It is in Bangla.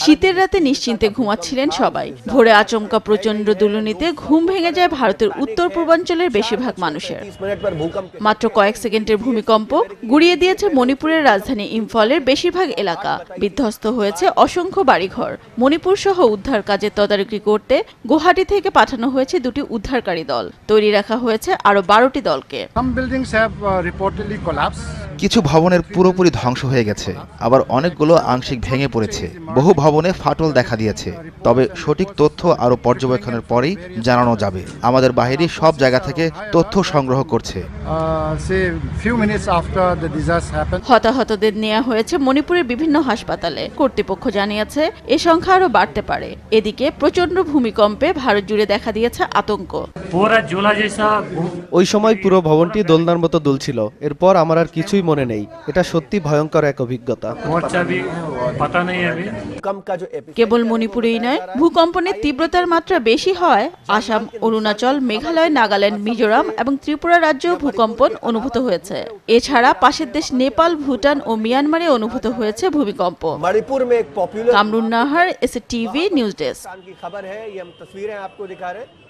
শীতের রাতে নিশ্চিন্তে ঘুমাচ্ছিলেন সবাই ভোরে আচমকা প্রচন্ড দুলুনিতে ঘুম ভেঙে যায় ভারতের উত্তর পূর্বাঞ্চলের বেশিরভাগ মানুষের মাত্র কয়েক সেকেন্ডের ভূমিকম্প গুড়িয়ে দিয়েছে মণিপুরের রাজধানী ইম্ফলের বেশিরভাগ এলাকা বিধ্বস্ত হয়েছে অসংখ্য বাড়িঘর মণিপুর সহ উদ্ধার কাজের তদারকি করতে গুয়াহাটি থেকে পাঠানো হয়েছে দুটি উদ্ধারকারী দল তৈরি রাখা হয়েছে আরো বারোটি দলকে uh, কিছু ভবনের পুরোপুরি ধ্বংস হয়ে গেছে গেছে আবার অনেকগুলো আংশিক ভেঙে পড়েছে বহু ভবনে ফাটল দেখা দিয়েছে তবে সঠিক তথ্য আরও পর্যবেক্ষণের পরেই জানানো যাবে আমাদের বাহিরে সব জায়গা থেকে তথ্য সংগ্রহ করছে হতাহতদের নেওয়া হয়েছে মণিপুরের বিভিন্ন হাসপাতালে কর্তৃপক্ষ জানিয়েছে এ সংখ্যা আরও বাড়তে পারে এদিকে প্রচন্ড ভূমিকম্পে ভারত জুড়ে দেখা দিয়েছে আতঙ্ক ওই সময় পুরো ভবনটি দোলনার মতো দুলছিল এরপর আমার আর কিছুই মনে নেই এটা সত্যি ভয়ঙ্কর এক অভিজ্ঞতা কেবল মণিপুরেই নয় ভূকম্পনের তীব্রতার মাত্রা বেশি হয় আসাম অরুণাচল মেঘালয় নাগাল্যান্ড মিজোরাম এবং ত্রিপুরা রাজ্যেও ভূকম্পন অনুভূত হয়েছে এছাড়া পাশের দেশ নেপাল ভুটান ও মিয়ানমারে অনুভূত হয়েছে ভূমিকম্প Kamrun Nahar S TV news desk